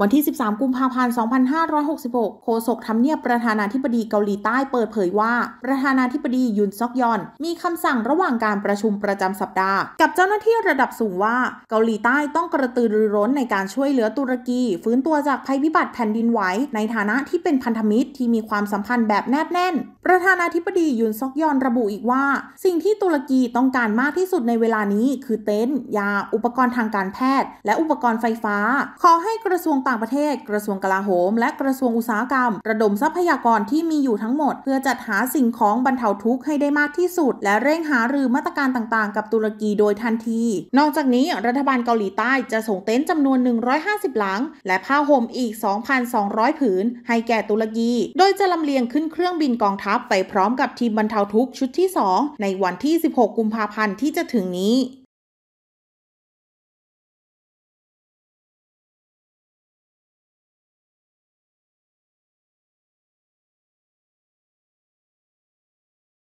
วันที่ 13 กุมภาพันธ์ 2566 โคศกทำเนียบประธานาธิบดีเกาหลีใต้เปิดเผยว่า ประธานาธิบดียุนซอกยอน มีคำสั่งระหว่างการประชุมประจำสัปดาห์ กับเจ้าหน้าที่ระดับสูงว่า เกาหลีใต้ต้องกระตือรือร้นในการช่วยเหลือตุรกีฟื้นตัวจากภัยพิบัติแผ่นดินไหวในฐานะที่เป็นพันธมิตรที่มีความสัมพันธ์แบบแนบแน่นประธานาธิบดียุนซอกยอนระบุอีกว่า สิ่งที่ตุรกีต้องการมากที่สุดในเวลานี้คือเต็นท์ยา อุปกรณ์ทางการแพทย์ และอุปกรณ์ไฟฟ้า ขอให้กระทรวงต่างประเทศ กระทรวงกลาโหม และกระทรวงอุตสาหกรรม ระดมทรัพยากรที่มีอยู่ทั้งหมด เพื่อจัดหาสิ่งของบรรเทาทุกข์ให้ได้มากที่สุด และเร่งหารือมาตรการต่างๆ กับตุรกีโดยทันที นอกจากนี้รัฐบาลเกาหลีใต้จะส่งเต็นท์จำนวน 150 หลัง และผ้าห่มอีก 2,200 ผืน ให้แก่ตุรกีโดยจะลำเลียงขึ้นเครื่องบินกองทัพไปพร้อมกับทีมบรรเทาทุกข์ชุดที่ 2 ในวันที่ 16 กุมภาพันธ์ที่จะถึงนี้